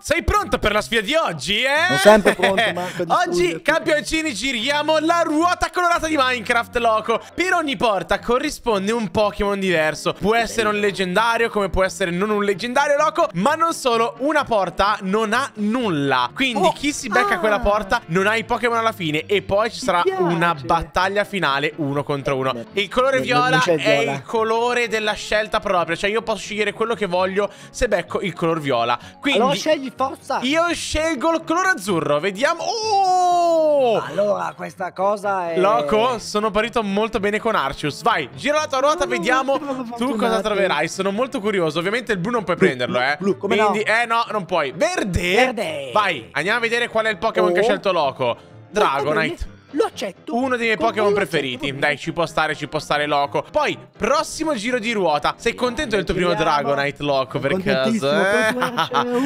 Sei pronto per la sfida di oggi, eh? Sono sempre pronto, Marco. oggi, campioncini, giriamo la ruota colorata di Minecraft, loco. Per ogni porta corrisponde un Pokémon diverso. Può essere un leggendario, come può essere non un leggendario, loco. Ma non solo, una porta non ha nulla. Quindi oh, chi si becca ah. quella porta non ha i Pokémon alla fine. E poi ci sarà una battaglia finale uno contro uno. Il colore viola è il colore della scelta propria. Cioè io posso scegliere quello che voglio se becco il colore viola. Quindi... Allora, di forza. Io scelgo il colore azzurro. Vediamo. Oh! Allora, questa cosa è... Loco, sono parito molto bene con Arcius. Vai, gira la tua ruota, no, oh, vediamo tu cosa troverai. Sono molto curioso. Ovviamente il blu non puoi prenderlo, blu, eh. Blu, come Quindi, no? Eh, no, non puoi. Verde. Verde. Vai, andiamo a vedere qual è il Pokémon oh. che ha oh. scelto Loco. Dragonite lo accetto. Uno dei miei Pokémon preferiti. Dai, ci può stare, ci può stare Loco. Poi, prossimo giro di ruota. Sei contento del tuo primo Dragonite, Loco, per caso? Eh?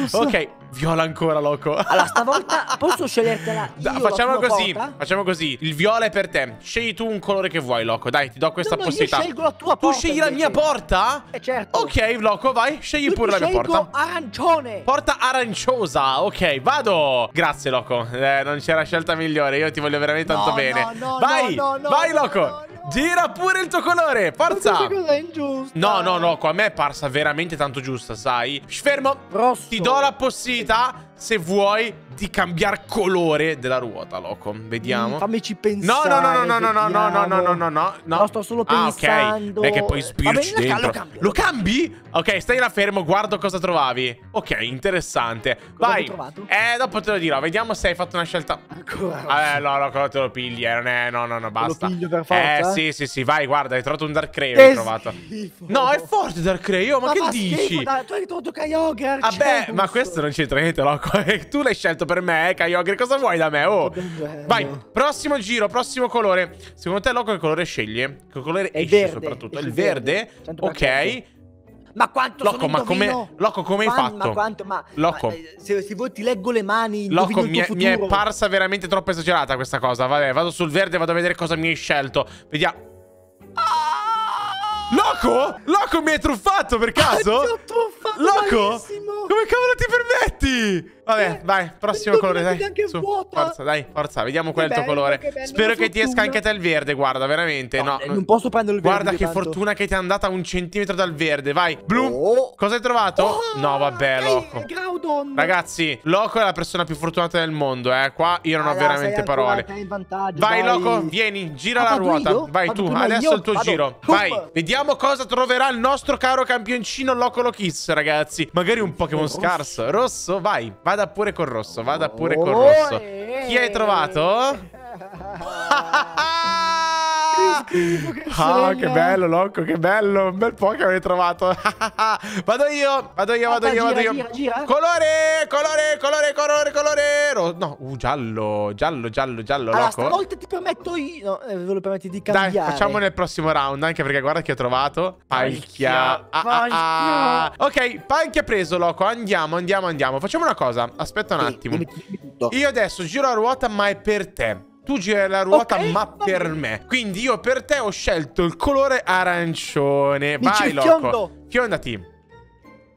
Cioè, ok, Viola ancora, loco. Allora, stavolta posso scegliertela io, da, Facciamo così, porta? facciamo così. Il viola è per te. Scegli tu un colore che vuoi, loco. Dai, ti do questa no, no, possibilità. Io scelgo la tua porta. Tu scegli invece. la mia porta? Eh, certo. Ok, loco, vai. Scegli io pure la mia porta. arancione. Porta aranciosa. Ok, vado. Grazie, loco. Eh, non c'era scelta migliore. Io ti voglio veramente tanto no, bene. vai, vai, loco. Gira pure il tuo colore, forza! Ma Cosa è ingiusta? No, no, no, a me è parsa veramente tanto giusta, sai? Fermo, Rosso. ti do la possibilità, se vuoi, farti cambiare colore della ruota, loco. Vediamo. Mm, fammici pensare. No, no, no, no, no, no, no, no, no, no, no, no, no. No, sto solo pensando. Ah, ok. Beh, che puoi sbirci dentro. Lo, lo cambi? Ok, stai là fermo, guardo cosa trovavi. Ok, interessante. Cosa Vai. Eh, dopo te lo dirò. Vediamo se hai fatto una scelta. Ancora. Eh, no, loco, te lo pigli. Eh, non è... No, no, no, basta. Te lo piglio per forza? Eh, sì, sì, sì. Vai, guarda, hai trovato un Dark Ray. Hai trovato. Schifo. No, è forte Dark Ray. ma, ma che dici? Schifo, tu hai trovato Kyogre. Vabbè, ma questo non c'entra niente, loco. tu l'hai scelto per me, eh, Kyogre. Cosa vuoi da me? Oh. Vai, prossimo giro, prossimo colore. Secondo te, Loco, che colore sceglie? Che colore è esce verde, soprattutto? Esce il verde? verde. Ok. Ma quanto Loco, ma come, Loco, come Fan, hai fatto? Ma quanto, ma, Loco. Ma, eh, se, se vuoi ti leggo le mani Loco, mi è, mi è, parsa veramente troppo esagerata questa cosa Vabbè, vado sul verde e vado a vedere cosa mi hai scelto Vediamo ah! Loco? Loco mi hai truffato per ah, caso? Ah, ti ho truffato Loco? Malissimo. Come cavolo ti permetti? Vabbè, eh, vai, prossimo colore, dai. Anche Su, forza, dai, forza, vediamo qual è il tuo colore. bello, Spero che fortuna. ti esca anche te il verde, guarda, veramente. No, no, eh, non posso prendere il verde. Guarda che tanto. fortuna che ti è andata un centimetro dal verde, vai. Blu, oh. cosa hai trovato? Oh. No, vabbè, eh, Loco. Graudon. Ragazzi, Loco è la persona più fortunata del mondo, eh. Qua io non allora, ho ah, veramente parole. Vai, vai, Loco, vieni, gira la ruota. Io? Vai vado tu, adesso io? il tuo vado. giro. Vai, vediamo cosa troverà il nostro caro campioncino Loco Lokis, ragazzi. Magari un Pokémon scarso. Rosso, vai, vai. Vada pure col rosso, vada pure col oh, rosso. Eh. Chi hai trovato? che Ah, che bello, loco, che bello. Un bel po' che avete trovato. vado io, vado io, vado io, vado io. Gira, gira. Colore, colore, colore, colore, colore. no, uh, giallo, giallo, giallo, giallo, allora, Locco. stavolta ti permetto io, no, eh, ve lo permetti di cambiare. Dai, facciamo nel prossimo round, anche perché guarda che ho trovato. Palchia. Ah, ah, ah. Ok, Palchia preso, Loco. Andiamo, andiamo, andiamo. Facciamo una cosa. Aspetta un attimo. Io adesso giro a ruota, ma è per te tu giri la ruota okay, ma per me. Quindi io per te ho scelto il colore arancione. Mi Vai, Loco. Fiondo. Fiondati.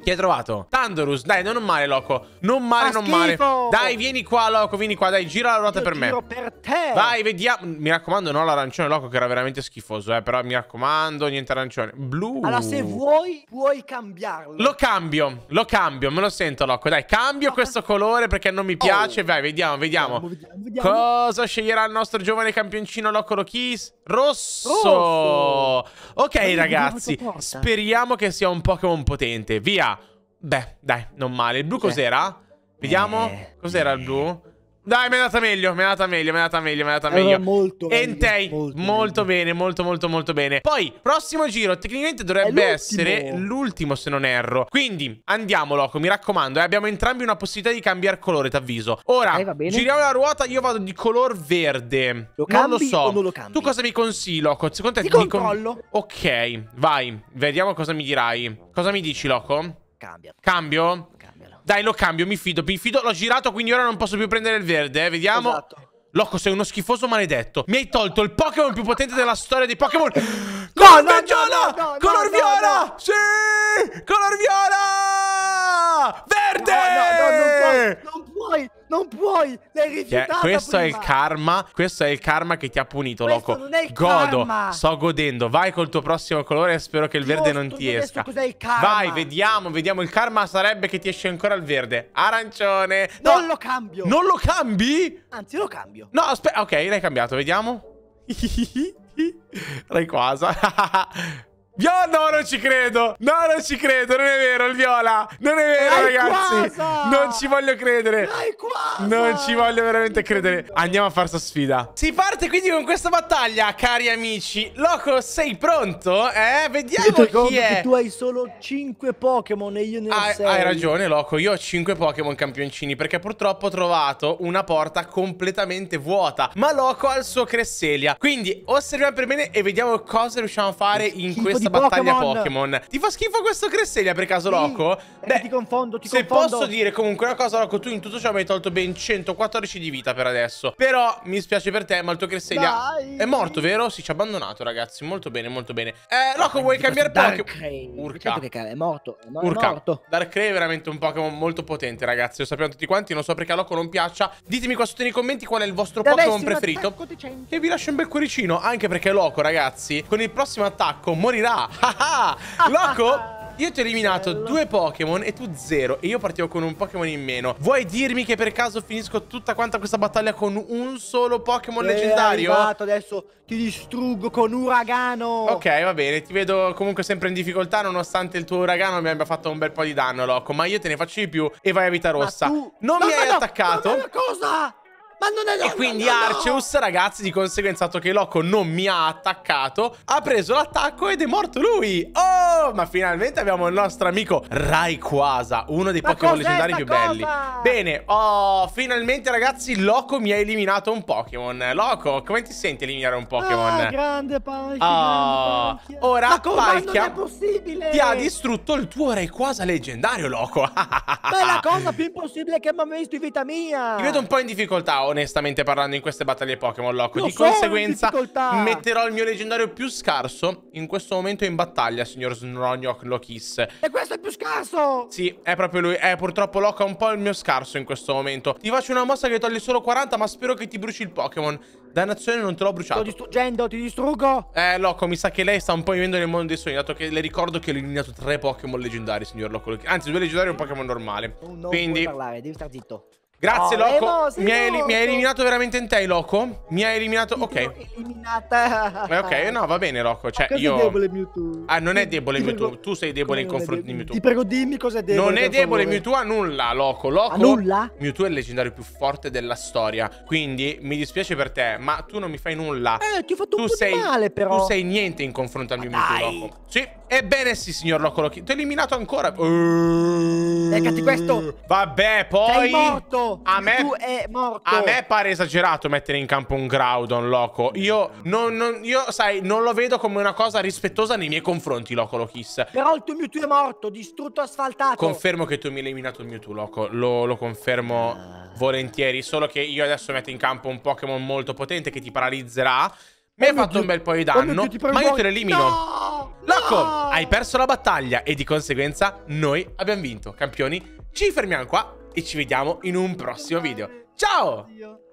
Chi hai trovato? Tandorus, dai, non male, Loco. Non male, non male. Dai, vieni qua, Loco, vieni qua, dai, gira la ruota Io per me. per te. Vai, vediamo. Mi raccomando, no l'arancione, Loco, che era veramente schifoso, eh. Però mi raccomando, niente arancione. Blu. Allora, se vuoi, puoi cambiarlo. Lo cambio, lo cambio, me lo sento, Loco. Dai, cambio ah. questo colore perché non mi piace. Oh. Vai, vediamo, vediamo. Vediamo, vediamo. Cosa sceglierà il nostro giovane campioncino, Loco Lochis? Rosso. Rosso. Ok ragazzi, speriamo che sia un Pokémon potente. Via. Beh, dai, non male. Il blu cos'era? Vediamo. Eh. Cos'era il blu? Dai, mi è andata meglio, mi è andata meglio, mi è andata meglio, mi è andata meglio. Era molto Entei, molto, molto bene, molto molto molto bene. Poi, prossimo giro, tecnicamente dovrebbe essere l'ultimo se non erro. Quindi, andiamo Loco, mi raccomando, eh, abbiamo entrambi una possibilità di cambiare colore, t'avviso. Ora, eh, giriamo la ruota, io vado di color verde. Lo non lo so. Non lo tu cosa mi consigli, Loco? Secondo te ti, ti controllo. Con... Ok, vai, vediamo cosa mi dirai. Cosa mi dici, Loco? Cambia. Cambio? Cambialo. Dai, lo cambio, mi fido, mi fido. L'ho girato, quindi ora non posso più prendere il verde, eh. Vediamo. Esatto. Loco, sei uno schifoso maledetto. Mi hai tolto il Pokémon più potente della storia dei Pokémon. No, no, no, no, no, color viola! Sì! Color puoi, non puoi, l'hai rifiutata Questo prima. è il karma, questo è il karma che ti ha punito, questo loco. non è il Godo, karma. sto godendo, vai col tuo prossimo colore e spero che il verde Io non ti esca. cos'è il karma. Vai, vediamo, vediamo, il karma sarebbe che ti esce ancora il verde. Arancione. No, non lo cambio. Non lo cambi? Anzi, lo cambio. No, aspetta, ok, l'hai cambiato, vediamo. Rayquaza. Viola, no, non ci credo. No, non ci credo. Non è vero, il Viola. Non è vero, ragazzi. Quasa! Non ci voglio credere. Non ci voglio veramente credere. Andiamo a fare sta sfida. Si parte quindi con questa battaglia, cari amici. Loco, sei pronto? Eh, vediamo Io chi è. tu hai solo 5 Pokémon e io ne ho hai, ah, 6. Hai ragione, Loco. Io ho 5 Pokémon campioncini perché purtroppo ho trovato una porta completamente vuota. Ma Loco ha il suo Cresselia. Quindi osserviamo per bene e vediamo cosa riusciamo a fare in questo questa battaglia Pokémon. Ti fa schifo questo Cresselia per caso, sì, Loco? Eh, Beh, ti confondo, ti se confondo. posso dire comunque una cosa, Loco, tu in tutto ciò mi hai tolto ben 114 di vita per adesso. Però mi spiace per te, ma il tuo Cresselia Dai. è morto, vero? Sì, ci ha abbandonato, ragazzi. Molto bene, molto bene. Eh, Loco, vuoi cambiare Pokémon? Urca. Certo che è morto. È Urca. morto. Darkrai è veramente un Pokémon molto potente, ragazzi. Lo sappiamo tutti quanti. Non so perché a Loco non piaccia. Ditemi qua sotto nei commenti qual è il vostro Pokémon preferito. E vi lascio un bel cuoricino, anche perché Loco, ragazzi, con il prossimo attacco morirà Ah, ah, ah, Loco! Io ti ho eliminato Bello. due Pokémon e tu zero E io partivo con un Pokémon in meno Vuoi dirmi che per caso finisco tutta quanta questa battaglia con un solo Pokémon eh, leggendario? È arrivato adesso ti distruggo con uragano Ok va bene ti vedo comunque sempre in difficoltà Nonostante il tuo uragano mi abbia fatto un bel po' di danno Loco Ma io te ne faccio di più e vai a vita rossa tu... Non no, mi hai no, attaccato no, cosa? Ma non è donna, E quindi no, Arceus, no. ragazzi, di conseguenza, dato che Loco non mi ha attaccato, ha preso l'attacco ed è morto lui. Oh! ma finalmente abbiamo il nostro amico Rayquaza, uno dei Pokémon leggendari più cosa? belli. Bene, oh, finalmente ragazzi, Loco mi ha eliminato un Pokémon. Loco, come ti senti eliminare un Pokémon? Ah, grande Palkia, oh, grande Palkia. Ora Palkia ti ha distrutto il tuo Rayquaza leggendario, Loco. Beh, la cosa più impossibile che mi ha mai visto in vita mia. Ti vedo un po' in difficoltà, onestamente parlando, in queste battaglie Pokémon, Loco. Lo Di conseguenza, metterò il mio leggendario più scarso in questo momento in battaglia, signor Snow. Rognok lo Kiss. E questo è più scarso! Sì, è proprio lui. Eh, purtroppo Lock è un po' il mio scarso in questo momento. Ti faccio una mossa che toglie solo 40, ma spero che ti bruci il Pokémon. Dannazione, non te l'ho bruciato. Sto distruggendo, ti distruggo. Eh, Loco, mi sa che lei sta un po' vivendo nel mondo dei sogni, dato che le ricordo che ho eliminato tre Pokémon leggendari, signor Loco. Anzi, due leggendari e un Pokémon normale. Oh non Quindi... puoi parlare, devi stare zitto. Grazie, oh, Loco. mi, hai, mi hai, eliminato veramente in te, Loco. Mi hai eliminato. Ok. Eliminata. Eh, ok, no, va bene, Loco. Cioè, io. Debole, Mewtwo. ah, non è debole ti Mewtwo. Prego... Tu sei debole Come in confronto di Mewtwo. Ti prego, dimmi cos'è è debole. Non è debole Mewtwo a nulla, Loco. Loco. A nulla? Mewtwo è il leggendario più forte della storia. Quindi mi dispiace per te, ma tu non mi fai nulla. Eh, ti ho fatto tu un po' sei... male, però. Tu sei niente in confronto al mio Mewtwo, Loco. Sì, Ebbene sì, signor Locolo Ti ho eliminato ancora. Legati questo. Vabbè, poi... Sei morto. A me... Tu è morto. A me pare esagerato mettere in campo un Groudon, Loco. Io, non, non, io, sai, non lo vedo come una cosa rispettosa nei miei confronti, Locolo Kiss. Però il tuo Mewtwo è morto, distrutto, asfaltato. Confermo che tu mi hai eliminato il Mewtwo, Loco. Lo, lo confermo ah. volentieri. Solo che io adesso metto in campo un Pokémon molto potente che ti paralizzerà. Mi oh hai fatto Dio. un bel po' di danno, oh Dio, ma io te lo elimino. No! Loco, no! hai perso la battaglia e di conseguenza noi abbiamo vinto. Campioni, ci fermiamo qua e ci vediamo in un prossimo video. Ciao! Oddio.